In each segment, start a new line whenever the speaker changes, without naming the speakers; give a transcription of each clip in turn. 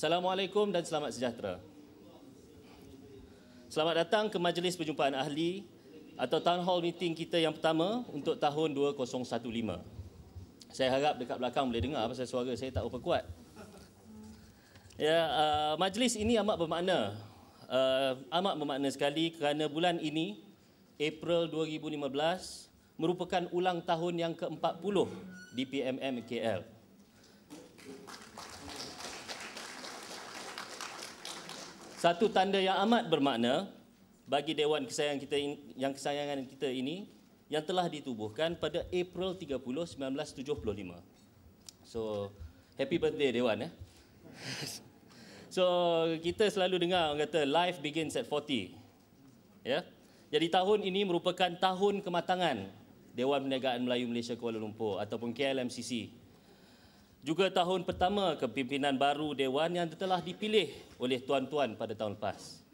Assalamualaikum dan selamat sejahtera. Selamat datang ke Majlis Perjumpaan Ahli atau Town Hall Meeting kita yang pertama untuk tahun 2015. Saya harap dekat belakang boleh dengar pasal suara saya tak berkuat. Ya, uh, majlis ini amat bermakna. Uh, amat bermakna sekali kerana bulan ini, April 2015, merupakan ulang tahun yang ke-40 di PMM satu tanda yang amat bermakna bagi dewan kesayangan kita in, yang kesayangan kita ini yang telah ditubuhkan pada April 30 1975. So happy birthday dewan ya. Eh? So kita selalu dengar orang kata life begins at 40. Ya. Jadi tahun ini merupakan tahun kematangan Dewan Perniagaan Melayu Malaysia Kuala Lumpur ataupun KLMCC juga tahun pertama kepimpinan baru Dewan yang telah dipilih oleh tuan-tuan pada tahun lepas.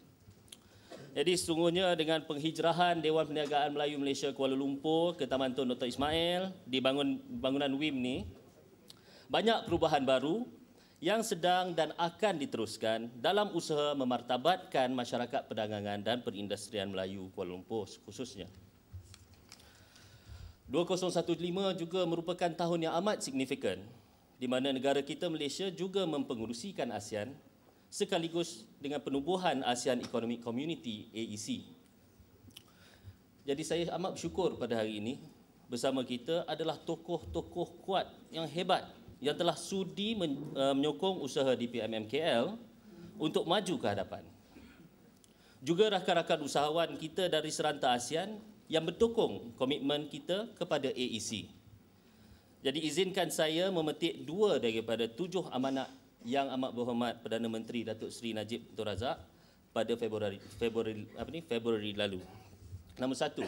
Jadi sesungguhnya dengan penghijrahan Dewan Perniagaan Melayu Malaysia Kuala Lumpur ke Taman Tun Dr. Ismail di bangun, bangunan WIM ni, banyak perubahan baru yang sedang dan akan diteruskan dalam usaha memartabatkan masyarakat perdagangan dan perindustrian Melayu Kuala Lumpur khususnya. 2015 juga merupakan tahun yang amat signifikan di mana negara kita Malaysia juga mempenguruskan ASEAN sekaligus dengan penubuhan ASEAN Economic Community AEC. Jadi saya amat bersyukur pada hari ini bersama kita adalah tokoh-tokoh kuat yang hebat yang telah sudi uh, menyokong usaha di PMMKL untuk maju ke hadapan. Juga rakan-rakan usahawan kita dari serantau ASEAN yang mendukung komitmen kita kepada AEC. Jadi izinkan saya memetik dua daripada tujuh amanah yang amat berhormat Perdana Menteri Datuk Seri Najib Tun Razak pada Februari, Februari, apa ni, Februari lalu. Nombor satu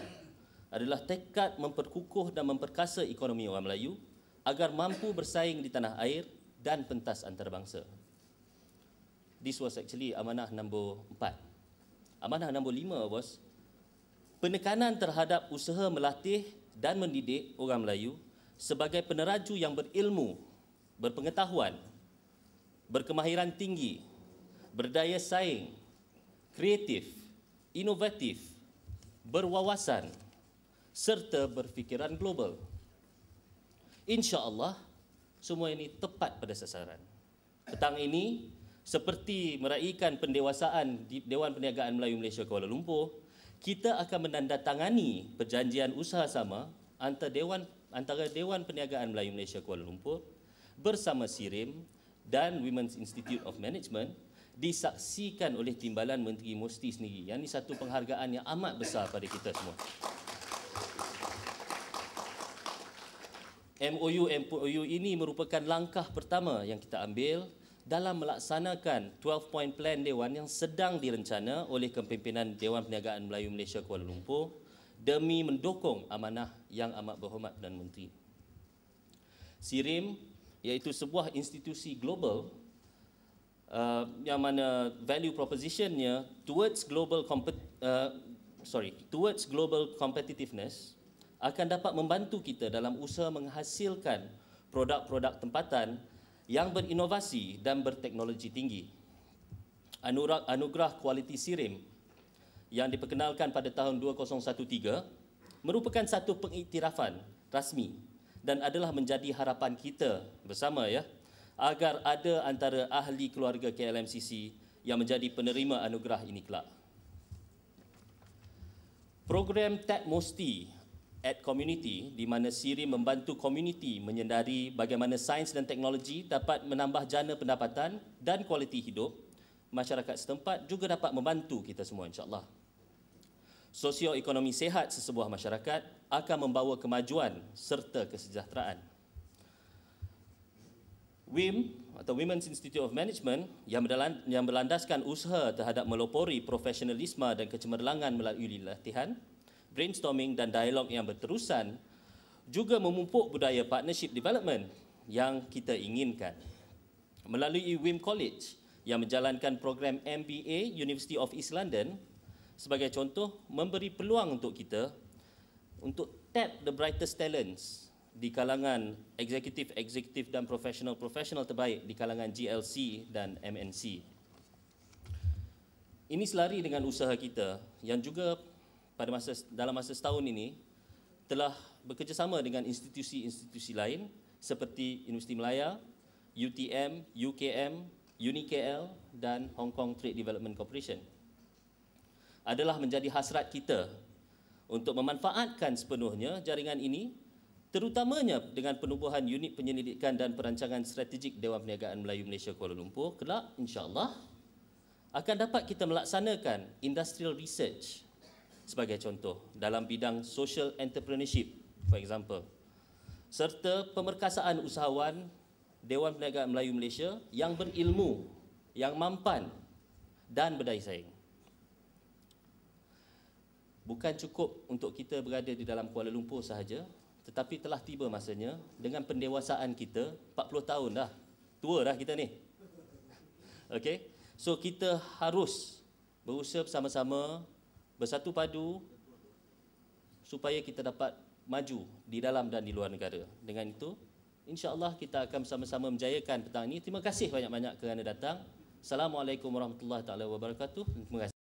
adalah tekad memperkukuh dan memperkasa ekonomi orang Melayu agar mampu bersaing di tanah air dan pentas antarabangsa. This was actually amanah nombor empat. Amanah nombor lima was penekanan terhadap usaha melatih dan mendidik orang Melayu sebagai peneraju yang berilmu, berpengetahuan, berkemahiran tinggi, berdaya saing, kreatif, inovatif, berwawasan serta berfikiran global. Insya-Allah semua ini tepat pada sasaran. Petang ini seperti meraihkan pendewasaan di Dewan Perniagaan Melayu Malaysia Kuala Lumpur, kita akan menandatangani perjanjian usaha sama antara Dewan antara Dewan Perniagaan Melayu Malaysia Kuala Lumpur bersama SIRIM dan Women's Institute of Management disaksikan oleh Timbalan Menteri Mosti sendiri. Yang ini satu penghargaan yang amat besar pada kita semua. MOU-MOU ini merupakan langkah pertama yang kita ambil dalam melaksanakan 12 point plan Dewan yang sedang direncana oleh kepimpinan Dewan Perniagaan Melayu Malaysia Kuala Lumpur demi mendukung amanah yang amat berhormat dan menteri. SIRIM iaitu sebuah institusi global uh, yang mana value propositionnya towards global compet, uh, sorry towards global competitiveness akan dapat membantu kita dalam usaha menghasilkan produk-produk tempatan yang berinovasi dan berteknologi tinggi. anugerah kualiti SIRIM yang diperkenalkan pada tahun 2013 merupakan satu pengiktirafan rasmi dan adalah menjadi harapan kita bersama ya agar ada antara ahli keluarga KLMCC yang menjadi penerima anugerah ini kelak. Program Tech Mosti at Community di mana Siri membantu komuniti menyendari bagaimana sains dan teknologi dapat menambah jana pendapatan dan kualiti hidup masyarakat setempat juga dapat membantu kita semua Insyaallah sosioekonomi sehat sesebuah masyarakat akan membawa kemajuan serta kesejahteraan. WIM atau Women's Institute of Management yang berlandaskan usaha terhadap melopori profesionalisme dan kecemerlangan melalui latihan, brainstorming dan dialog yang berterusan juga memupuk budaya partnership development yang kita inginkan. Melalui WIM College yang menjalankan program MBA University of East London sebagai contoh memberi peluang untuk kita untuk tap the brightest talents di kalangan eksekutif eksekutif dan profesional profesional terbaik di kalangan GLC dan MNC. Ini selari dengan usaha kita yang juga pada masa dalam masa setahun ini telah bekerjasama dengan institusi-institusi lain seperti Universiti Melaya, UTM, UKM, UniKL dan Hong Kong Trade Development Corporation adalah menjadi hasrat kita untuk memanfaatkan sepenuhnya jaringan ini terutamanya dengan penubuhan unit penyelidikan dan perancangan strategik Dewan Perniagaan Melayu Malaysia Kuala Lumpur kelak insyaallah akan dapat kita melaksanakan industrial research sebagai contoh dalam bidang social entrepreneurship for example serta pemerkasaan usahawan Dewan Perniagaan Melayu Malaysia yang berilmu yang mampan dan berdaya saing bukan cukup untuk kita berada di dalam Kuala Lumpur sahaja tetapi telah tiba masanya dengan pendewasaan kita 40 tahun dah tua dah kita ni okey so kita harus berusaha bersama-sama bersatu padu supaya kita dapat maju di dalam dan di luar negara dengan itu insyaallah kita akan bersama-sama menjayakan petang ini terima kasih banyak-banyak kerana datang assalamualaikum warahmatullahi taala wabarakatuh terima kasih